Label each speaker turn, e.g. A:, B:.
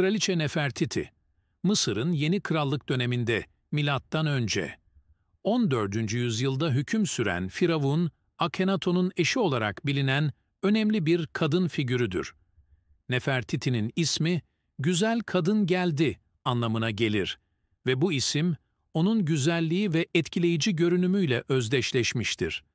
A: Kraliçe Nefertiti, Mısır'ın yeni krallık döneminde milattan önce 14. yüzyılda hüküm süren Firavun, Akhenaton'un eşi olarak bilinen önemli bir kadın figürüdür. Nefertiti'nin ismi, güzel kadın geldi anlamına gelir ve bu isim, onun güzelliği ve etkileyici görünümüyle özdeşleşmiştir.